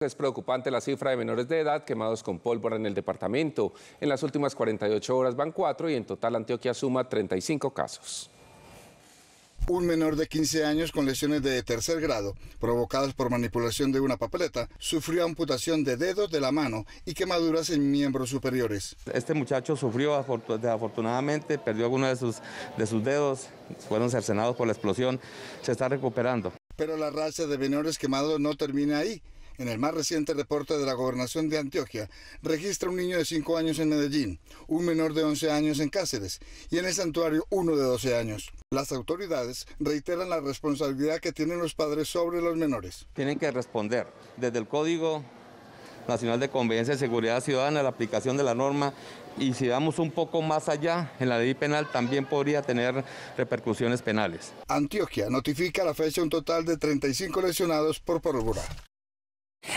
Es preocupante la cifra de menores de edad quemados con pólvora en el departamento. En las últimas 48 horas van cuatro y en total Antioquia suma 35 casos. Un menor de 15 años con lesiones de tercer grado, provocadas por manipulación de una papeleta, sufrió amputación de dedos de la mano y quemaduras en miembros superiores. Este muchacho sufrió desafortunadamente, perdió algunos de sus, de sus dedos, fueron cercenados por la explosión, se está recuperando. Pero la raza de menores quemados no termina ahí en el más reciente reporte de la gobernación de Antioquia, registra un niño de 5 años en Medellín, un menor de 11 años en Cáceres y en el santuario uno de 12 años. Las autoridades reiteran la responsabilidad que tienen los padres sobre los menores. Tienen que responder desde el Código Nacional de Convivencia y Seguridad Ciudadana, la aplicación de la norma y si vamos un poco más allá, en la ley penal también podría tener repercusiones penales. Antioquia notifica la fecha un total de 35 lesionados por pólvora.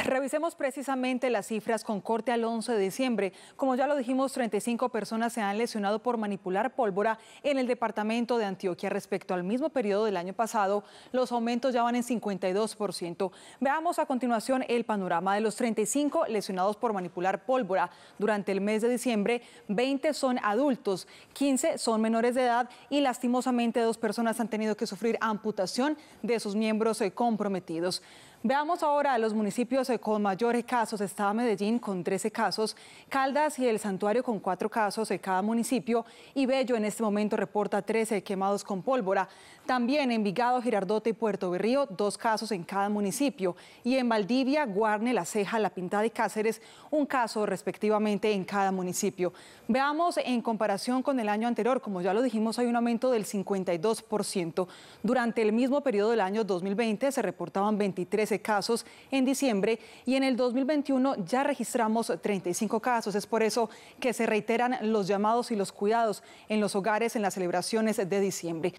Revisemos precisamente las cifras con corte al 11 de diciembre. Como ya lo dijimos, 35 personas se han lesionado por manipular pólvora en el departamento de Antioquia. Respecto al mismo periodo del año pasado, los aumentos ya van en 52%. Veamos a continuación el panorama de los 35 lesionados por manipular pólvora. Durante el mes de diciembre, 20 son adultos, 15 son menores de edad y lastimosamente dos personas han tenido que sufrir amputación de sus miembros eh, comprometidos. Veamos ahora los municipios eh, con mayores casos. Está Medellín con 13 casos, Caldas y El Santuario con 4 casos en cada municipio y Bello en este momento reporta 13 quemados con pólvora. También en Vigado, Girardote y Puerto Berrío, 2 casos en cada municipio. Y en Valdivia, Guarne, La Ceja, La Pintada y Cáceres, un caso respectivamente en cada municipio. Veamos en comparación con el año anterior, como ya lo dijimos, hay un aumento del 52%. Durante el mismo periodo del año 2020 se reportaban 23 casos en diciembre y en el 2021 ya registramos 35 casos. Es por eso que se reiteran los llamados y los cuidados en los hogares en las celebraciones de diciembre.